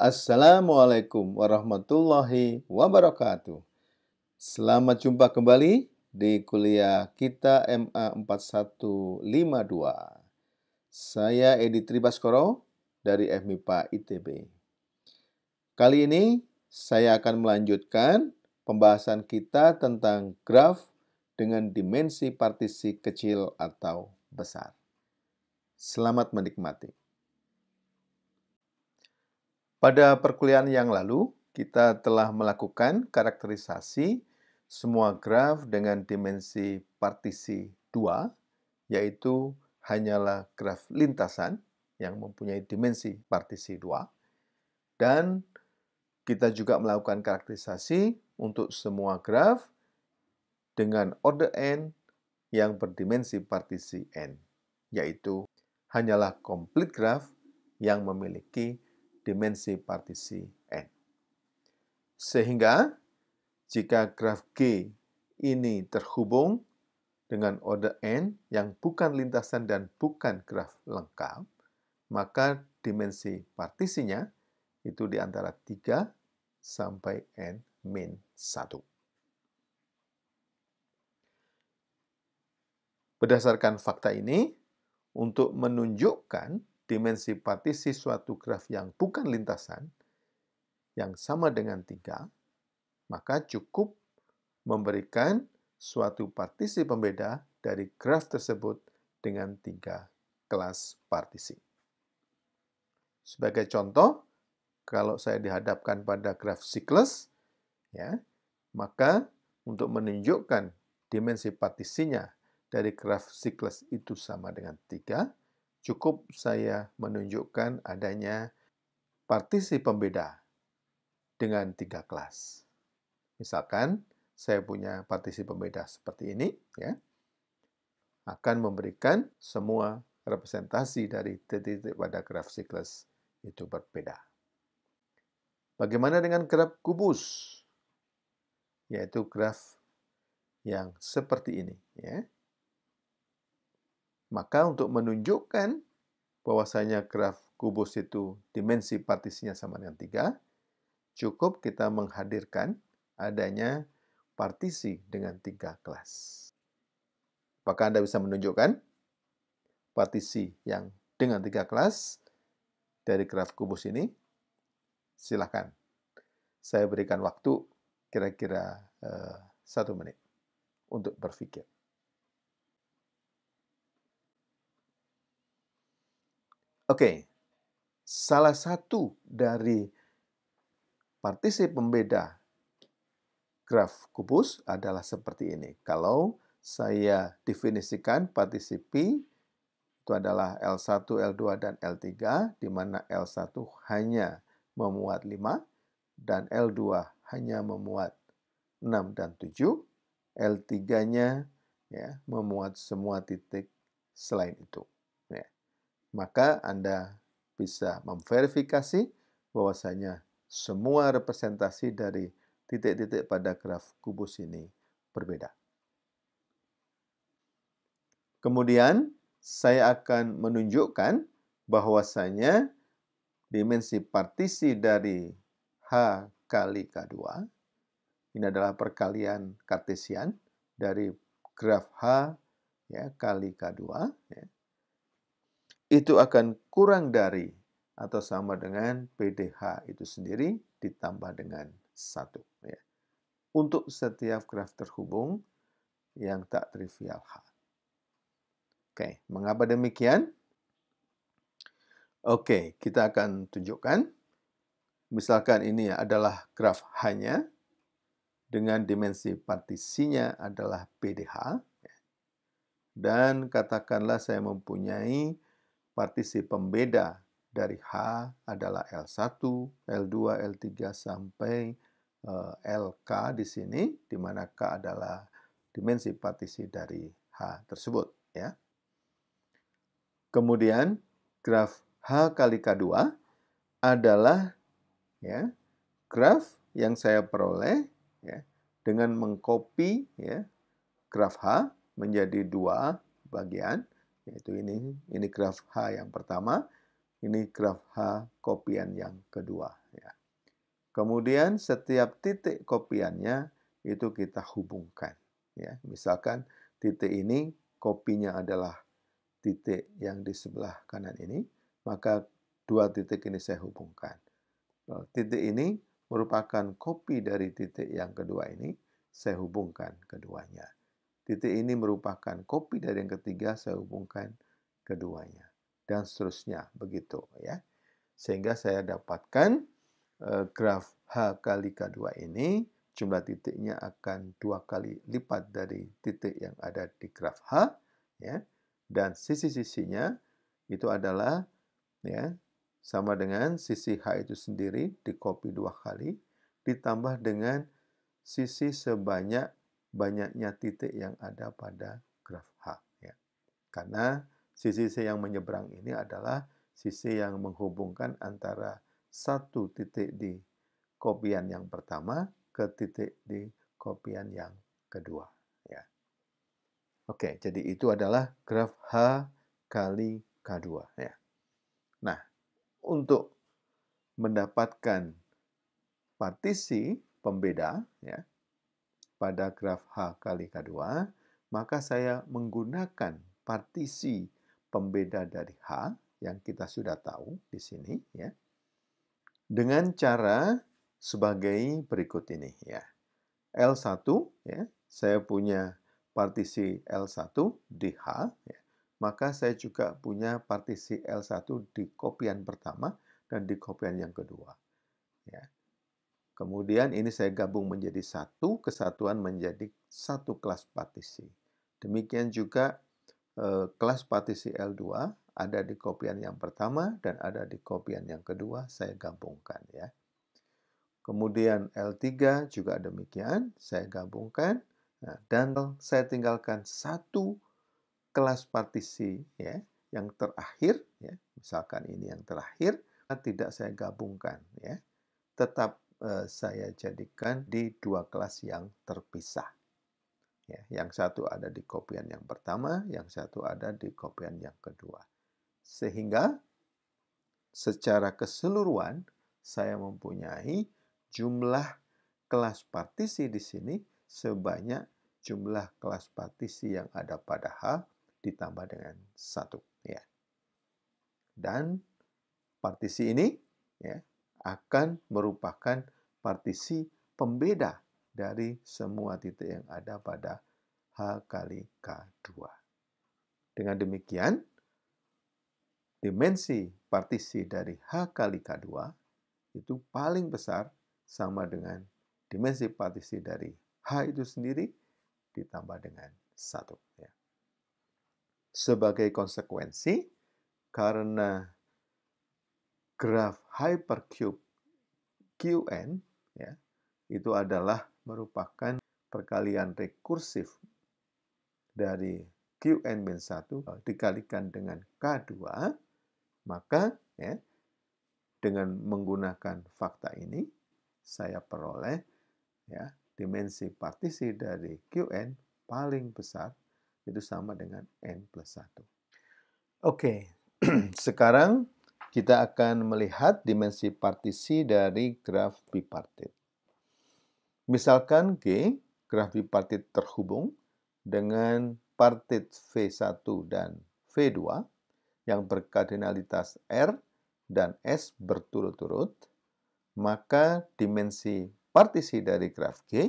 Assalamualaikum warahmatullahi wabarakatuh. Selamat jumpa kembali di kuliah kita MA 4152. Saya Edi Tribaskoro dari FMIPA ITB. Kali ini saya akan melanjutkan pembahasan kita tentang graf dengan dimensi partisi kecil atau besar. Selamat menikmati. Pada perkuliahan yang lalu, kita telah melakukan karakterisasi semua graf dengan dimensi partisi 2, yaitu hanyalah graf lintasan yang mempunyai dimensi partisi 2. Dan kita juga melakukan karakterisasi untuk semua graf dengan order n yang berdimensi partisi n, yaitu hanyalah complete graf yang memiliki dimensi partisi N. Sehingga, jika graf G ini terhubung dengan order N yang bukan lintasan dan bukan graf lengkap, maka dimensi partisinya itu di antara 3 sampai N min 1. Berdasarkan fakta ini, untuk menunjukkan dimensi partisi suatu graf yang bukan lintasan, yang sama dengan tiga, maka cukup memberikan suatu partisi pembeda dari graf tersebut dengan tiga kelas partisi. Sebagai contoh, kalau saya dihadapkan pada graf siklus, ya, maka untuk menunjukkan dimensi partisinya dari graf siklus itu sama dengan tiga. Cukup saya menunjukkan adanya partisi pembeda dengan tiga kelas. Misalkan saya punya partisi pembeda seperti ini, ya, akan memberikan semua representasi dari titik-titik pada graf siklus itu berbeda. Bagaimana dengan graf kubus? Yaitu graf yang seperti ini, ya. Maka untuk menunjukkan bahwasanya graf kubus itu dimensi partisinya sama dengan 3, cukup kita menghadirkan adanya partisi dengan 3 kelas. Apakah Anda bisa menunjukkan partisi yang dengan 3 kelas dari graf kubus ini? Silahkan. Saya berikan waktu kira-kira eh, satu menit untuk berpikir. Oke, salah satu dari partisip pembeda graf kubus adalah seperti ini. Kalau saya definisikan partisipi itu adalah L1, L2, dan L3, di mana L1 hanya memuat 5, dan L2 hanya memuat 6 dan 7, L3-nya ya, memuat semua titik selain itu maka Anda bisa memverifikasi bahwasanya semua representasi dari titik-titik pada graf kubus ini berbeda. Kemudian, saya akan menunjukkan bahwasanya dimensi partisi dari H kali K2, ini adalah perkalian kartesian dari graf H ya, kali K2, ya, itu akan kurang dari atau sama dengan PDH itu sendiri ditambah dengan satu Ya. Untuk setiap graf terhubung yang tak trivial H. Oke, mengapa demikian? Oke, kita akan tunjukkan. Misalkan ini adalah graf H-nya dengan dimensi partisinya adalah PDH. Ya. Dan katakanlah saya mempunyai Partisip pembeda dari H adalah L1, L2, L3 sampai uh, eh, LK di sini di mana K adalah dimensi partisi dari H tersebut ya. Kemudian graf H kali K2 adalah ya graf yang saya peroleh ya dengan mengcopy ya graf H menjadi dua bagian yaitu ini ini graf H yang pertama ini graf H kopian yang kedua ya. kemudian setiap titik kopiannya itu kita hubungkan ya misalkan titik ini kopinya adalah titik yang di sebelah kanan ini maka dua titik ini saya hubungkan e, titik ini merupakan kopi dari titik yang kedua ini saya hubungkan keduanya Titik ini merupakan kopi dari yang ketiga saya hubungkan keduanya dan seterusnya begitu ya. Sehingga saya dapatkan e, graf H kali K2 ini jumlah titiknya akan dua kali lipat dari titik yang ada di graf H ya. Dan sisi-sisinya itu adalah ya sama dengan sisi H itu sendiri dikopi dua kali ditambah dengan sisi sebanyak banyaknya titik yang ada pada graf H. Ya. Karena sisi-sisi yang menyeberang ini adalah sisi yang menghubungkan antara satu titik di kopian yang pertama ke titik di kopian yang kedua. Ya. Oke, jadi itu adalah graf H kali K2. Ya. Nah, untuk mendapatkan partisi pembeda, ya, pada graf H kali K2, maka saya menggunakan partisi pembeda dari H yang kita sudah tahu di sini ya. Dengan cara sebagai berikut ini ya. L1 ya, saya punya partisi L1 di H ya. Maka saya juga punya partisi L1 di kopian pertama dan di kopian yang kedua. Ya. Kemudian ini saya gabung menjadi satu, kesatuan menjadi satu kelas partisi. Demikian juga eh, kelas partisi L2 ada di kopian yang pertama dan ada di kopian yang kedua saya gabungkan ya. Kemudian L3 juga demikian, saya gabungkan nah, dan saya tinggalkan satu kelas partisi ya yang terakhir ya, misalkan ini yang terakhir tidak saya gabungkan ya. Tetap Eh, saya jadikan di dua kelas yang terpisah. Ya, yang satu ada di kopian yang pertama, yang satu ada di kopian yang kedua. Sehingga secara keseluruhan saya mempunyai jumlah kelas partisi di sini sebanyak jumlah kelas partisi yang ada pada H ditambah dengan satu ya. Dan partisi ini ya akan merupakan partisi pembeda dari semua titik yang ada pada H kali K2. Dengan demikian, dimensi partisi dari H kali K2 itu paling besar sama dengan dimensi partisi dari H itu sendiri ditambah dengan 1. Ya. Sebagai konsekuensi, karena graf hypercube Qn ya, itu adalah merupakan perkalian rekursif dari Qn 1 dikalikan dengan K2 maka ya dengan menggunakan fakta ini saya peroleh ya dimensi partisi dari Qn paling besar itu sama dengan N plus 1. Oke, okay. sekarang kita akan melihat dimensi partisi dari graf bipartit. Misalkan G, graf bipartit terhubung dengan partit V1 dan V2 yang berkardinalitas R dan S berturut-turut, maka dimensi partisi dari graf G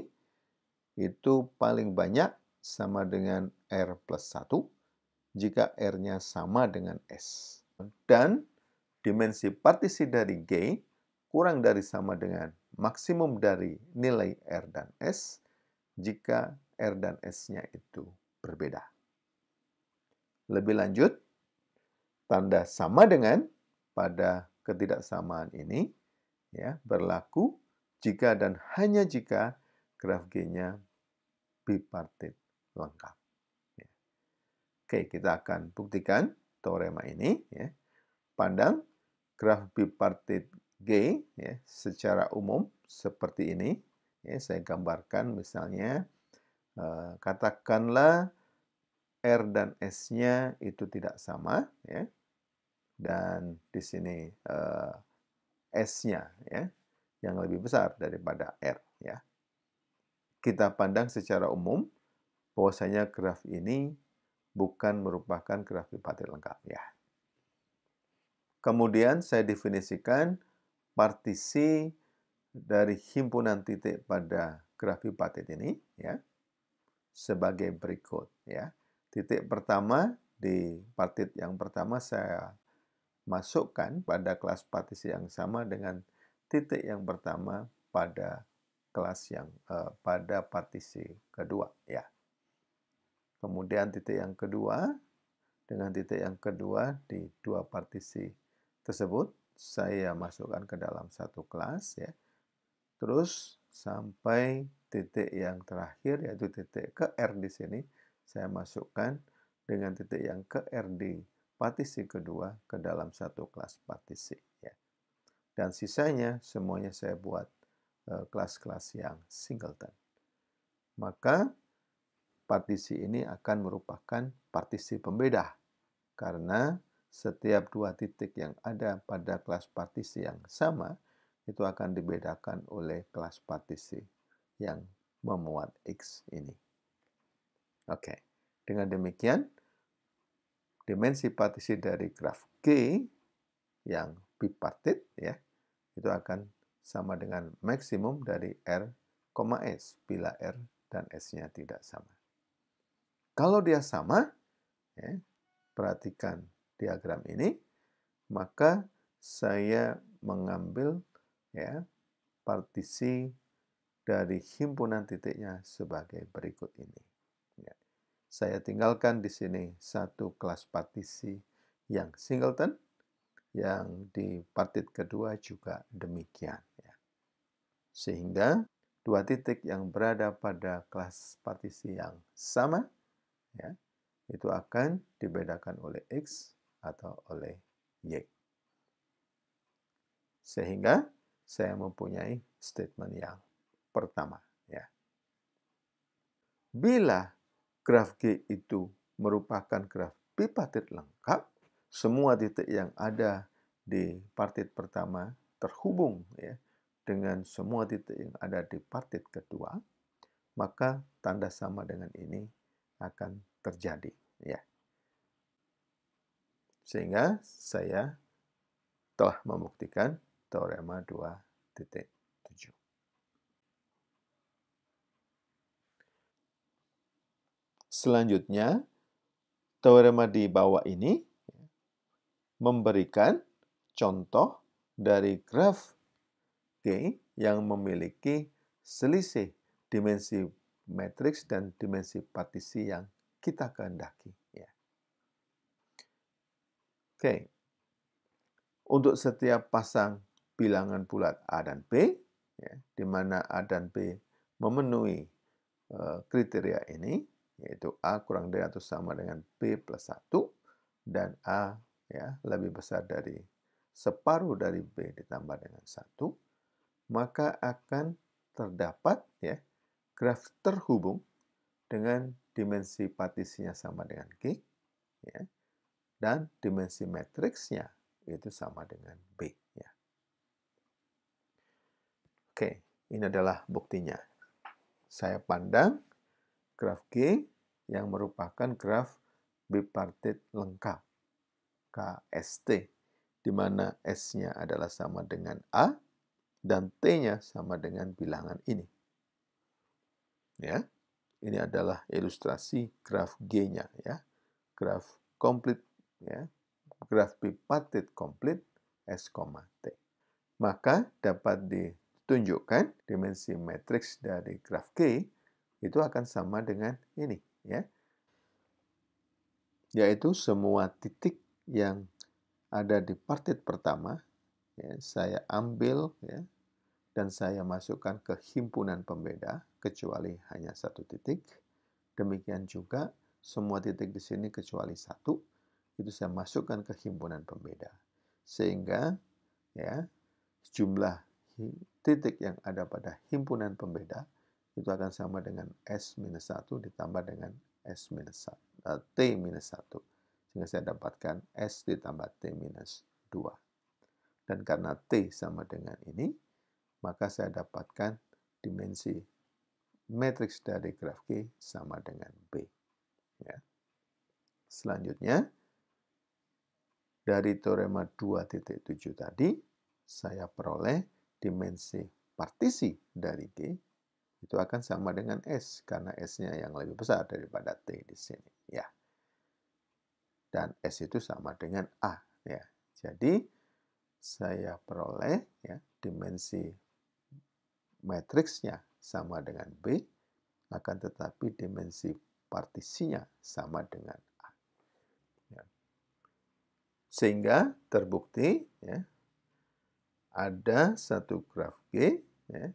itu paling banyak sama dengan R plus 1 jika R-nya sama dengan S. Dan dimensi partisi dari G kurang dari sama dengan maksimum dari nilai R dan S jika R dan S-nya itu berbeda. Lebih lanjut, tanda sama dengan pada ketidaksamaan ini ya berlaku jika dan hanya jika graf G-nya bipartit lengkap. Ya. Oke, kita akan buktikan teorema ini. Ya. Pandang graf bipartit G ya, secara umum seperti ini. Ya, saya gambarkan misalnya eh, katakanlah R dan S-nya itu tidak sama ya. Dan di sini eh, S-nya ya yang lebih besar daripada R ya. Kita pandang secara umum bahwasanya graf ini bukan merupakan graf bipartit lengkap ya. Kemudian saya definisikan partisi dari himpunan titik pada graf partit ini ya sebagai berikut ya. Titik pertama di partit yang pertama saya masukkan pada kelas partisi yang sama dengan titik yang pertama pada kelas yang eh, pada partisi kedua ya. Kemudian titik yang kedua dengan titik yang kedua di dua partisi tersebut saya masukkan ke dalam satu kelas ya. Terus sampai titik yang terakhir yaitu titik ke R di sini saya masukkan dengan titik yang ke R di partisi kedua ke dalam satu kelas partisi ya. Dan sisanya semuanya saya buat eh, kelas-kelas yang singleton. Maka partisi ini akan merupakan partisi pembeda karena setiap dua titik yang ada pada kelas partisi yang sama itu akan dibedakan oleh kelas partisi yang memuat X ini. Oke, dengan demikian dimensi partisi dari graf G yang bipartit ya itu akan sama dengan maksimum dari R, S bila R dan S-nya tidak sama. Kalau dia sama, ya, perhatikan diagram ini, maka saya mengambil ya partisi dari himpunan titiknya sebagai berikut ini. Ya. Saya tinggalkan di sini satu kelas partisi yang singleton, yang di partit kedua juga demikian. Ya. Sehingga dua titik yang berada pada kelas partisi yang sama, ya, itu akan dibedakan oleh X atau oleh Y. Sehingga saya mempunyai statement yang pertama. Ya. Bila graf G itu merupakan graf bipartit lengkap, semua titik yang ada di partit pertama terhubung ya, dengan semua titik yang ada di partit kedua, maka tanda sama dengan ini akan terjadi. Ya. Sehingga saya telah membuktikan teorema 2.7. Selanjutnya, teorema di bawah ini memberikan contoh dari graf G yang memiliki selisih dimensi matriks dan dimensi partisi yang kita kehendaki. K Untuk setiap pasang bilangan bulat A dan B, ya, di mana A dan B memenuhi e, kriteria ini, yaitu A kurang dari atau sama dengan B plus 1, dan A ya lebih besar dari separuh dari B ditambah dengan 1, maka akan terdapat ya graf terhubung dengan dimensi partisinya sama dengan G. Ya dan dimensi matriksnya itu sama dengan B. Ya. Oke, ini adalah buktinya. Saya pandang graf G yang merupakan graf bipartit lengkap KST di mana S-nya adalah sama dengan A dan T-nya sama dengan bilangan ini. Ya. Ini adalah ilustrasi graf G-nya ya. Graf complete ya, graf bipartit komplit S, T. Maka dapat ditunjukkan dimensi matriks dari graf K itu akan sama dengan ini ya. Yaitu semua titik yang ada di partit pertama ya, saya ambil ya dan saya masukkan ke himpunan pembeda kecuali hanya satu titik. Demikian juga semua titik di sini kecuali satu itu saya masukkan ke himpunan pembeda. Sehingga ya jumlah titik yang ada pada himpunan pembeda itu akan sama dengan S minus 1 ditambah dengan S minus 1, eh, T minus 1. Sehingga saya dapatkan S ditambah T minus 2. Dan karena T sama dengan ini, maka saya dapatkan dimensi matriks dari graf G sama dengan B. Ya. Selanjutnya, dari teorema 2.7 tadi, saya peroleh dimensi partisi dari G itu akan sama dengan S karena S-nya yang lebih besar daripada T di sini ya. Dan S itu sama dengan A ya. Jadi saya peroleh ya dimensi matriksnya sama dengan B akan tetapi dimensi partisinya sama dengan sehingga terbukti ya, ada satu graf G ya,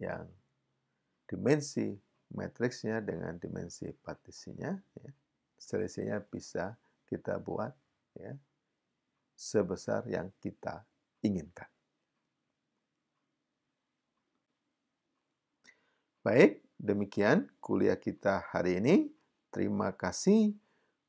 yang dimensi matriksnya dengan dimensi partisinya ya, selisihnya bisa kita buat ya, sebesar yang kita inginkan. Baik, demikian kuliah kita hari ini. Terima kasih